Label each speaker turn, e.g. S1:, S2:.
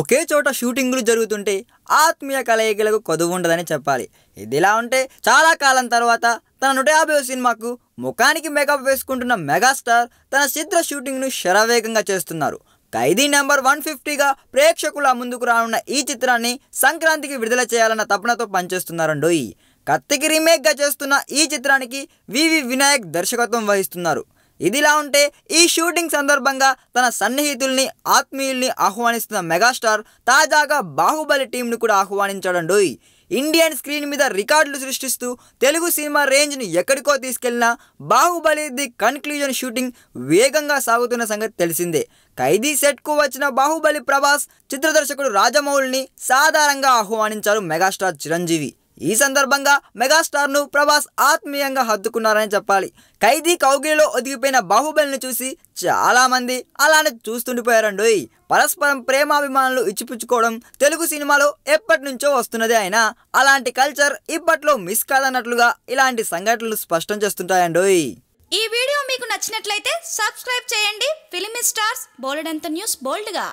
S1: ఒకే చోట షూటింగులు జరుగుతుంటే ఆత్మీయ కలయికలకు కొదువు ఉండదని చెప్పాలి ఇదిలా ఉంటే చాలా కాలం తర్వాత తన నూట యాభై సినిమాకు ముఖానికి మేకప్ వేసుకుంటున్న మెగాస్టార్ తన చిత్ర షూటింగ్ను శరవేగంగా చేస్తున్నారు ఖైదీ నెంబర్ వన్ ఫిఫ్టీగా ప్రేక్షకుల ముందుకు రానున్న ఈ చిత్రాన్ని సంక్రాంతికి విడుదల చేయాలన్న తపనతో పనిచేస్తున్నారండోయి కత్తికి రీమేక్గా చేస్తున్న ఈ చిత్రానికి వివి వినాయక్ దర్శకత్వం వహిస్తున్నారు ఇదిలా ఉంటే ఈ షూటింగ్ సందర్భంగా తన సన్నిహితుల్ని ఆత్మీయుల్ని ఆహ్వానిస్తున్న మెగాస్టార్ తాజాగా బాహుబలి టీంను కూడా ఆహ్వానించాడండోయ్ ఇండియన్ స్క్రీన్ మీద రికార్డులు సృష్టిస్తూ తెలుగు సినిమా రేంజ్ను ఎక్కడికో తీసుకెళ్లినా బాహుబలి ది కన్క్లూజన్ షూటింగ్ వేగంగా సాగుతున్న సంగతి తెలిసిందే ఖైదీ సెట్కు వచ్చిన బాహుబలి ప్రభాస్ చిత్రదర్శకుడు రాజమౌళిని సాధారణంగా ఆహ్వానించారు మెగాస్టార్ చిరంజీవి ఈ సందర్భంగా మెగాస్టార్ను ప్రభాస్ ఆత్మీయంగా హద్దుకున్నారని చెప్పాలి ఖైదీ కౌగిలిలో ఒదిగిపోయిన బాహుబలిని చూసి చాలామంది అలానే చూస్తుండిపోయారండు పరస్పరం ప్రేమాభిమానులు ఇచ్చిపుచ్చుకోవడం తెలుగు సినిమాలో ఎప్పటి నుంచో వస్తున్నదే అయినా అలాంటి కల్చర్ ఇప్పట్లో మిస్ కాదన్నట్లుగా ఇలాంటి సంఘటనలు స్పష్టం చేస్తుంటాయండు ఈ వీడియో మీకు నచ్చినట్లయితే సబ్స్క్రైబ్ చేయండి ఫిలిం స్టార్స్ బోల్డ్ అంత న్యూస్ బోల్డ్గా